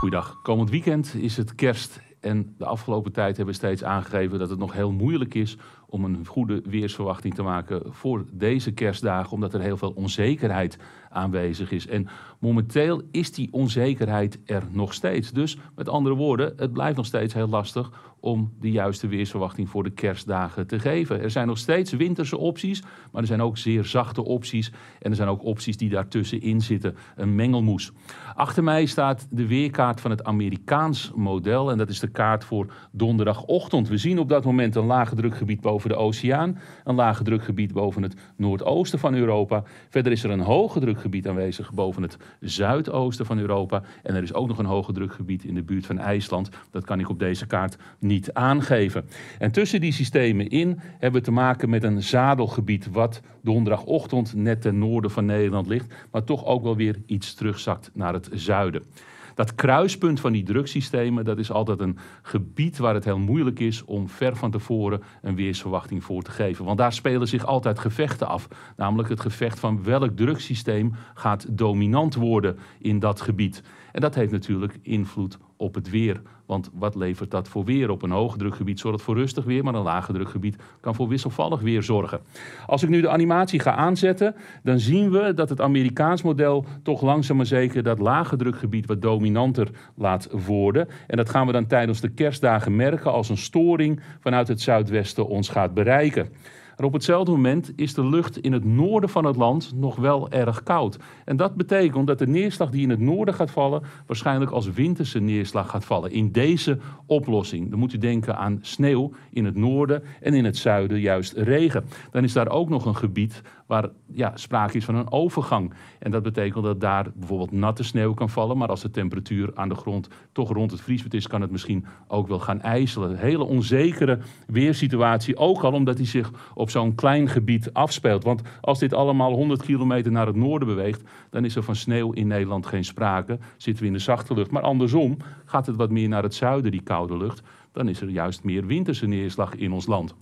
Goeiedag. Komend weekend is het kerst. En de afgelopen tijd hebben we steeds aangegeven dat het nog heel moeilijk is om een goede weersverwachting te maken voor deze kerstdagen, omdat er heel veel onzekerheid aanwezig is. En momenteel is die onzekerheid er nog steeds. Dus met andere woorden, het blijft nog steeds heel lastig om de juiste weersverwachting voor de kerstdagen te geven. Er zijn nog steeds winterse opties, maar er zijn ook zeer zachte opties en er zijn ook opties die daartussenin zitten, een mengelmoes. Achter mij staat de weerkaart van het Amerikaans model en dat is de kaart voor donderdagochtend. We zien op dat moment een lage drukgebied boven boven de oceaan, een lage drukgebied boven het noordoosten van Europa. Verder is er een hoge drukgebied aanwezig boven het zuidoosten van Europa. En er is ook nog een hoge drukgebied in de buurt van IJsland. Dat kan ik op deze kaart niet aangeven. En tussen die systemen in hebben we te maken met een zadelgebied wat donderdagochtend net ten noorden van Nederland ligt, maar toch ook wel weer iets terugzakt naar het zuiden dat kruispunt van die drugsystemen, dat is altijd een gebied waar het heel moeilijk is om ver van tevoren een weersverwachting voor te geven. Want daar spelen zich altijd gevechten af. Namelijk het gevecht van welk drugsysteem gaat dominant worden in dat gebied. En dat heeft natuurlijk invloed op het weer. Want wat levert dat voor weer? Op een hoogdrukgebied zorgt voor rustig weer, maar een laagdrukgebied kan voor wisselvallig weer zorgen. Als ik nu de animatie ga aanzetten, dan zien we dat het Amerikaans model toch langzaam maar zeker dat laagdrukgebied wat dominanter laat worden. En dat gaan we dan tijdens de kerstdagen merken als een storing vanuit het zuidwesten ons gaat bereiken. En op hetzelfde moment is de lucht in het noorden van het land nog wel erg koud. En dat betekent dat de neerslag die in het noorden gaat vallen, waarschijnlijk als winterse neerslag gaat vallen. In deze oplossing. Dan moet u denken aan sneeuw in het noorden en in het zuiden juist regen. Dan is daar ook nog een gebied waar ja, sprake is van een overgang. En dat betekent dat daar bijvoorbeeld natte sneeuw kan vallen, maar als de temperatuur aan de grond toch rond het vriespunt is, kan het misschien ook wel gaan ijzelen. Een hele onzekere weersituatie, ook al omdat die zich op zo'n klein gebied afspeelt. Want als dit allemaal 100 kilometer naar het noorden beweegt, dan is er van sneeuw in Nederland geen sprake. Zitten we in de zachte lucht. Maar andersom gaat het wat meer naar het zuiden, die koude lucht. Dan is er juist meer winterse neerslag in ons land.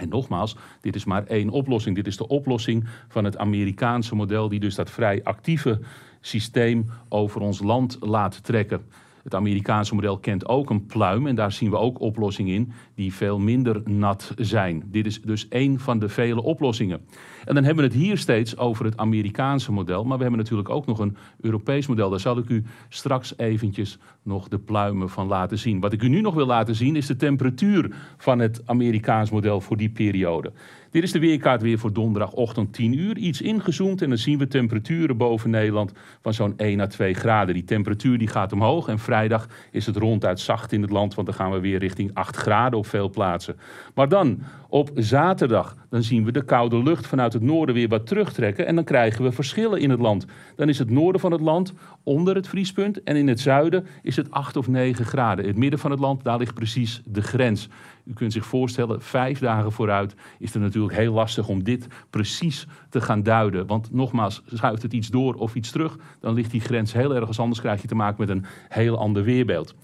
En nogmaals, dit is maar één oplossing. Dit is de oplossing van het Amerikaanse model, die dus dat vrij actieve systeem over ons land laat trekken. Het Amerikaanse model kent ook een pluim en daar zien we ook oplossingen in die veel minder nat zijn. Dit is dus één van de vele oplossingen. En dan hebben we het hier steeds over het Amerikaanse model, maar we hebben natuurlijk ook nog een Europees model. Daar zal ik u straks eventjes nog de pluimen van laten zien. Wat ik u nu nog wil laten zien is de temperatuur van het Amerikaans model voor die periode. Dit is de weerkaart weer voor donderdagochtend 10 uur. Iets ingezoomd en dan zien we temperaturen boven Nederland van zo'n 1 à 2 graden. Die temperatuur die gaat omhoog en vrijdag is het ronduit zacht in het land, want dan gaan we weer richting 8 graden op veel plaatsen. Maar dan op zaterdag dan zien we de koude lucht vanuit het noorden weer wat terugtrekken. En dan krijgen we verschillen in het land. Dan is het noorden van het land onder het vriespunt. En in het zuiden is het 8 of 9 graden. In het midden van het land, daar ligt precies de grens. U kunt zich voorstellen, vijf dagen vooruit is het natuurlijk heel lastig om dit precies te gaan duiden. Want nogmaals, schuift het iets door of iets terug, dan ligt die grens heel ergens anders. Krijg je te maken met een heel ander weerbeeld.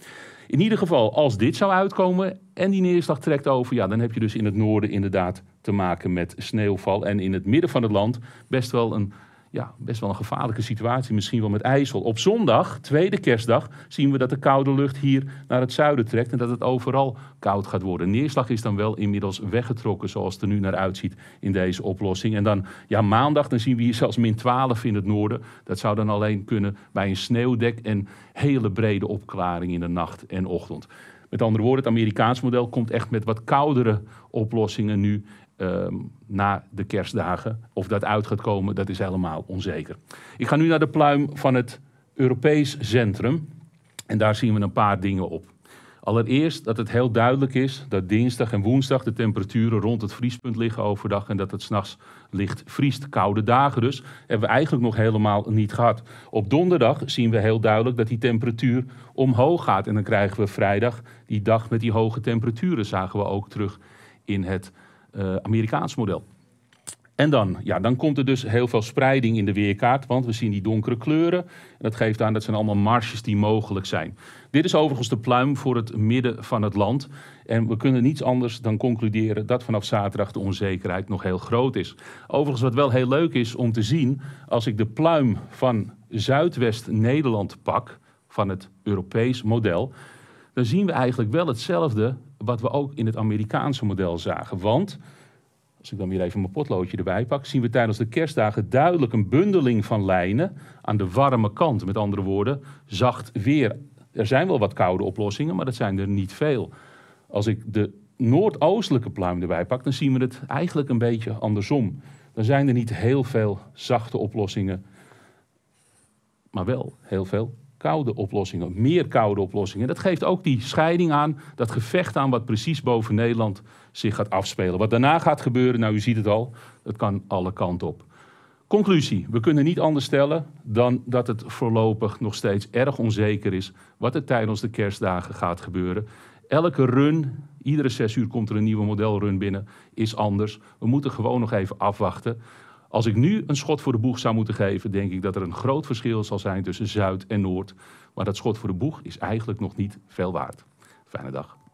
In ieder geval, als dit zou uitkomen en die neerslag trekt over, ja, dan heb je dus in het noorden inderdaad te maken met sneeuwval. En in het midden van het land best wel een, ja, best wel een gevaarlijke situatie, misschien wel met ijsel. Op zondag, tweede kerstdag, zien we dat de koude lucht hier naar het zuiden trekt en dat het overal koud gaat worden. Neerslag is dan wel inmiddels weggetrokken, zoals het er nu naar uitziet in deze oplossing. En dan, ja, maandag, dan zien we hier zelfs min 12 in het noorden. Dat zou dan alleen kunnen bij een sneeuwdek en hele brede opklaring in de nacht en ochtend. Met andere woorden, het Amerikaans model komt echt met wat koudere oplossingen nu. Ehm, na de kerstdagen. Of dat uit gaat komen, dat is helemaal onzeker. Ik ga nu naar de pluim van het Europees Centrum. En daar zien we een paar dingen op. Allereerst dat het heel duidelijk is dat dinsdag en woensdag de temperaturen rond het vriespunt liggen overdag en dat het s'nachts licht vriest. Koude dagen dus hebben we eigenlijk nog helemaal niet gehad. Op donderdag zien we heel duidelijk dat die temperatuur omhoog gaat en dan krijgen we vrijdag die dag met die hoge temperaturen, zagen we ook terug in het eh, Amerikaans model. En dan, ja, dan komt er dus heel veel spreiding in de weerkaart, want we zien die donkere kleuren. En dat geeft aan dat zijn allemaal marges die mogelijk zijn. Dit is overigens de pluim voor het midden van het land. En we kunnen niets anders dan concluderen dat vanaf zaterdag de onzekerheid nog heel groot is. Overigens, wat wel heel leuk is om te zien, als ik de pluim van Zuidwest-Nederland pak, van het Europees model, dan zien we eigenlijk wel hetzelfde wat we ook in het Amerikaanse model zagen. Want, als ik dan weer even mijn potloodje erbij pak, zien we tijdens de kerstdagen duidelijk een bundeling van lijnen aan de warme kant. Met andere woorden, zacht weer. Er zijn wel wat koude oplossingen, maar dat zijn er niet veel. Als ik de noordoostelijke pluim erbij pak, dan zien we het eigenlijk een beetje andersom. Dan zijn er niet heel veel zachte oplossingen, maar wel heel veel koude oplossingen, meer koude oplossingen. Dat geeft ook die scheiding aan, dat gevecht aan wat precies boven Nederland zich gaat afspelen. Wat daarna gaat gebeuren, nou u ziet het al, het kan alle kanten op. Conclusie, we kunnen niet anders stellen dan dat het voorlopig nog steeds erg onzeker is wat er tijdens de kerstdagen gaat gebeuren. Elke run, iedere zes uur komt er een nieuwe modelrun binnen, is anders. We moeten gewoon nog even afwachten. Als ik nu een schot voor de boeg zou moeten geven, denk ik dat er een groot verschil zal zijn tussen Zuid en Noord. Maar dat schot voor de boeg is eigenlijk nog niet veel waard. Fijne dag.